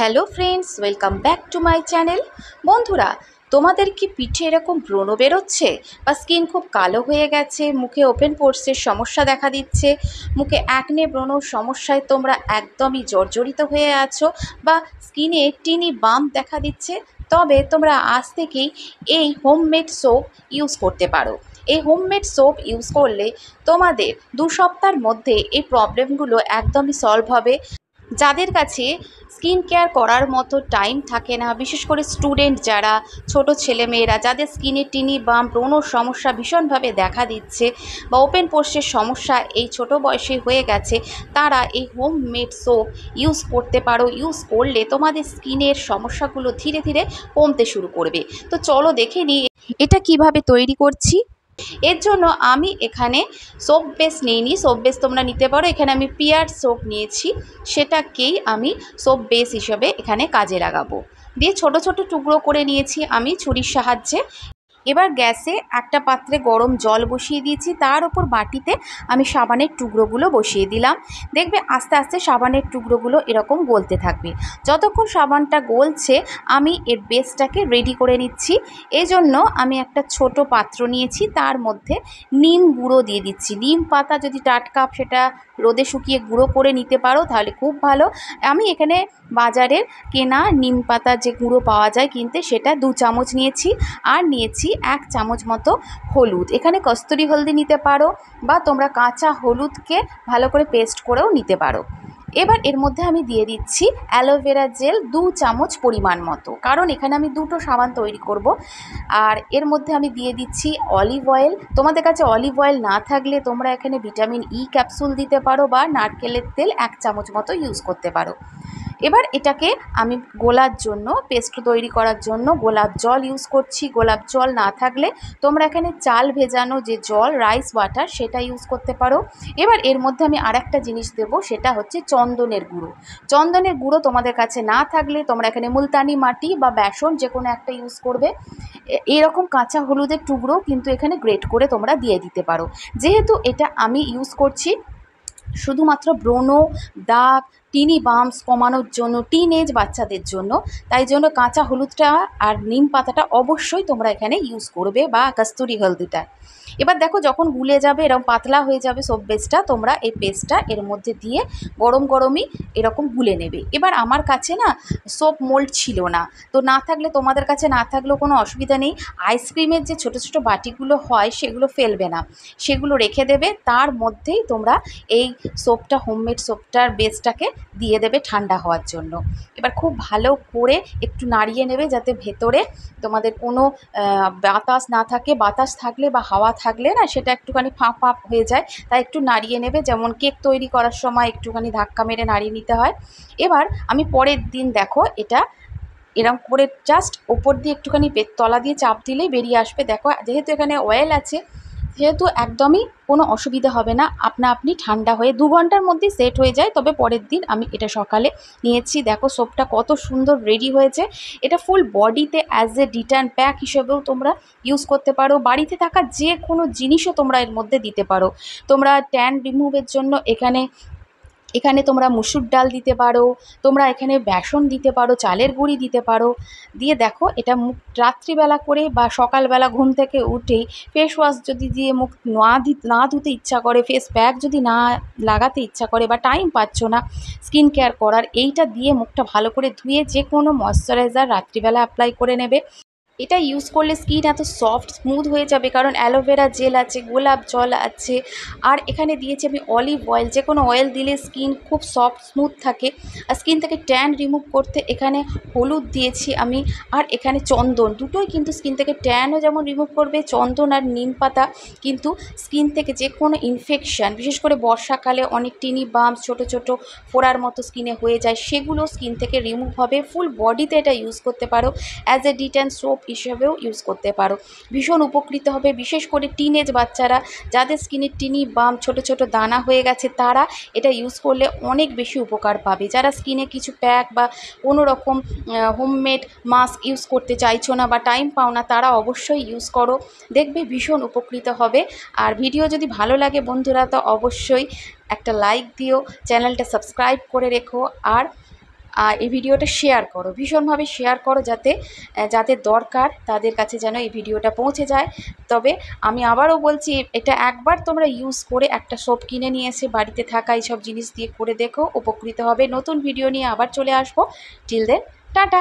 hello friends welcome back to my channel বন্ধুরা তোমাদের কি পিঠে এরকম ব্রণ বেরোচ্ছে বা স্কিন খুব কালো হয়ে গেছে মুখে ওপেন পোর্সের সমস্যা দেখা দিচ্ছে মুখে অ্যাকনে ব্রণ সমস্যায় তোমরা একদমই জর্জরিত হয়ে আছো বা স্কিনে টিনি বাম দেখা দিচ্ছে তবে তোমরা আজ থেকেই এই হোমমেড সোপ ইউজ করতে পারো এই হোমমেড সোপ ইউজ করলে তোমাদের দু সপ্তাহের মধ্যে এই প্রবলেমগুলো একদমই সলভ হবে যাদের কাছে স্কিন কেয়ার করার মতো টাইম থাকে না বিশেষ করে স্টুডেন্ট যারা ছোট ছেলেমেয়েরা যাদের স্কিনে টিনি বাম ব্রণর সমস্যা ভীষণভাবে দেখা দিচ্ছে বা ওপেন পোস্টের সমস্যা এই ছোট বয়সে হয়ে গেছে তারা এই হোম মেড সোপ ইউজ করতে পারো ইউজ করলে তোমাদের স্কিনের সমস্যাগুলো ধীরে ধীরে কমতে শুরু করবে তো চলো দেখে নিই এটা কিভাবে তৈরি করছি এর জন্য আমি এখানে সোপ বেস নিইনি সোপ বেস তোমরা নিতে পারো এখানে আমি পিয়ার সোপ নিয়েছি সেটাকেই আমি সোপ বেস হিসেবে এখানে কাজে লাগাবো দিয়ে ছোট ছোট টুকরো করে নিয়েছি আমি ছুরির সাহায্যে এবার গ্যাসে একটা পাত্রে গরম জল বসিয়ে দিয়েছি তার ওপর বাটিতে আমি সাবানের টুকরোগুলো বসিয়ে দিলাম দেখবে আস্তে আস্তে সাবানের টুকরোগুলো এরকম গলতে থাকবে যতক্ষণ সাবানটা গলছে আমি এর বেসটাকে রেডি করে নিচ্ছি এই জন্য আমি একটা ছোট পাত্র নিয়েছি তার মধ্যে নিম গুঁড়ো দিয়ে দিচ্ছি নিম পাতা যদি টাটকা সেটা রোদে শুকিয়ে গুঁড়ো করে নিতে পারো তাহলে খুব ভালো আমি এখানে বাজারের কেনা নিম পাতা যে গুঁড়ো পাওয়া যায় কিনতে সেটা দু চামচ নিয়েছি আর নিয়েছি দিচ্ছি এক চামচ মতো হলুদ এখানে কস্তুরি হলদি নিতে পারো বা তোমরা কাঁচা হলুদকে ভালো করে পেস্ট করেও নিতে পারো এবার এর মধ্যে আমি দিয়ে দিচ্ছি অ্যালোভেরা জেল দু চামচ পরিমাণ মতো কারণ এখানে আমি দুটো সাবান তৈরি করব আর এর মধ্যে আমি দিয়ে দিচ্ছি অলিভ অয়েল তোমাদের কাছে অলিভ অয়েল না থাকলে তোমরা এখানে ভিটামিন ই ক্যাপসুল দিতে পারো বা নারকেলের তেল এক চামচ মতো ইউজ করতে পারো এবার এটাকে আমি গোলার জন্য পেস্ট তৈরি করার জন্য গোলাপ জল ইউজ করছি গোলাপ জল না থাকলে তোমরা এখানে চাল ভেজানো যে জল রাইস ওয়াটার সেটা ইউজ করতে পারো এবার এর মধ্যে আমি আর একটা জিনিস দেব সেটা হচ্ছে চন্দনের গুঁড়ো চন্দনের গুঁড়ো তোমাদের কাছে না থাকলে তোমরা এখানে মুলতানি মাটি বা বেসন যে কোনো একটা ইউজ করবে এরকম কাঁচা হলুদের টুকরো কিন্তু এখানে গ্রেট করে তোমরা দিয়ে দিতে পারো যেহেতু এটা আমি ইউজ করছি শুধুমাত্র ব্রণ দাগ টিনি বাম্পস কমানোর জন্য টিন এজ বাচ্চাদের জন্য তাই জন্য কাঁচা হলুদটা আর নিম পাতাটা অবশ্যই তোমরা এখানে ইউজ করবে বা কাস্তুরি হলদিটা এবার দেখো যখন গুলে যাবে এরকম পাতলা হয়ে যাবে সব বেসটা তোমরা এই পেস্টটা এর মধ্যে দিয়ে গরম গরমই এরকম গুলে নেবে এবার আমার কাছে না সোপ মোল্ড ছিল না তো না থাকলে তোমাদের কাছে না থাকলেও কোনো অসুবিধা নেই আইসক্রিমের যে ছোট ছোট বাটিগুলো হয় সেগুলো ফেলবে না সেগুলো রেখে দেবে তার মধ্যেই তোমরা এই সোপটা হোমমেড সোপটার বেসটাকে দিয়ে দেবে ঠান্ডা হওয়ার জন্য এবার খুব ভালো করে একটু নাড়িয়ে নেবে যাতে ভেতরে তোমাদের কোনো বাতাস না থাকে বাতাস থাকলে বা হাওয়া থাকে থাকলে না সেটা একটুখানি ফাঁপ হয়ে যায় তাই একটু নাড়িয়ে নেবে যেমন কেক তৈরি করার সময় একটুখানি ধাক্কা মেরে নাড়িয়ে নিতে হয় এবার আমি পরের দিন দেখো এটা এরম করে জাস্ট ওপর দিয়ে একটুখানি তলা দিয়ে চাপ দিলেই বেরিয়ে আসবে দেখো যেহেতু এখানে অয়েল আছে যেহেতু একদমই কোনো অসুবিধা হবে না আপনা আপনি ঠান্ডা হয়ে দু ঘন্টার মধ্যে সেট হয়ে যায় তবে পরের দিন আমি এটা সকালে নিয়েছি দেখো সোপটা কত সুন্দর রেডি হয়েছে এটা ফুল বডিতে অ্যাজ এ ডিটার্ন প্যাক হিসেবেও তোমরা ইউজ করতে পারো বাড়িতে থাকা যে কোনো জিনিসও তোমরা এর মধ্যে দিতে পারো তোমরা ট্যান রিমুভের জন্য এখানে এখানে তোমরা মুসুর ডাল দিতে পারো তোমরা এখানে বেসন দিতে পারো চালের গুঁড়ি দিতে পারো দিয়ে দেখো এটা মুখ রাত্রিবেলা করে বা সকালবেলা ঘুম থেকে উঠেই ফেস ওয়াশ যদি দিয়ে মুখ না দি না ধুতে ইচ্ছা করে ফেস প্যাক যদি না লাগাতে ইচ্ছা করে বা টাইম পাচ্ছ না স্কিন কেয়ার করার এইটা দিয়ে মুখটা ভালো করে ধুয়ে যে কোনো ময়শ্চারাইজার রাত্রিবেলা অ্যাপ্লাই করে নেবে এটা ইউজ করলে স্কিন এত সফট স্মুথ হয়ে যাবে কারণ অ্যালোভেরা জেল আছে গোলাপ জল আছে আর এখানে দিয়েছি আমি অলিভ অয়েল যে কোনো অয়েল দিলে স্কিন খুব সফট স্মুথ থাকে আর স্কিন থেকে ট্যান রিমুভ করতে এখানে হলুদ দিয়েছি আমি আর এখানে চন্দন দুটোই কিন্তু স্কিন থেকে ট্যানও যেমন রিমুভ করবে চন্দন আর নিম পাতা কিন্তু স্কিন থেকে যে কোনো ইনফেকশান বিশেষ করে বর্ষাকালে অনেক টিনি বাম ছোট ছোট ফোড়ার মতো স্কিনে হয়ে যায় সেগুলো স্কিন থেকে রিমুভ হবে ফুল বডিতে এটা ইউজ করতে পারো অ্যাজ এ ডিট অ্যান্ড সোপ হিসেবেও ইউজ করতে পারো ভীষণ উপকৃত হবে বিশেষ করে টিনেজ বাচ্চারা যাদের স্কিনে টিনি বাম ছোট ছোট দানা হয়ে গেছে তারা এটা ইউজ করলে অনেক বেশি উপকার পাবে যারা স্কিনে কিছু প্যাক বা কোনো রকম হোমমেড মাস্ক ইউজ করতে চাইছো না বা টাইম পাও না তারা অবশ্যই ইউজ করো দেখবে ভীষণ উপকৃত হবে আর ভিডিও যদি ভালো লাগে বন্ধুরা তো অবশ্যই একটা লাইক দিও চ্যানেলটা সাবস্ক্রাইব করে রেখো আর আর এই ভিডিওটা শেয়ার করো ভীষণভাবে শেয়ার করো যাতে যাদের দরকার তাদের কাছে যেন এই ভিডিওটা পৌঁছে যায় তবে আমি আবারও বলছি এটা একবার তোমরা ইউজ করে একটা সোপ কিনে নিয়ে এসে বাড়িতে থাকা এইসব জিনিস দিয়ে করে দেখো উপকৃত হবে নতুন ভিডিও নিয়ে আবার চলে আসবো টিল দেন টাটা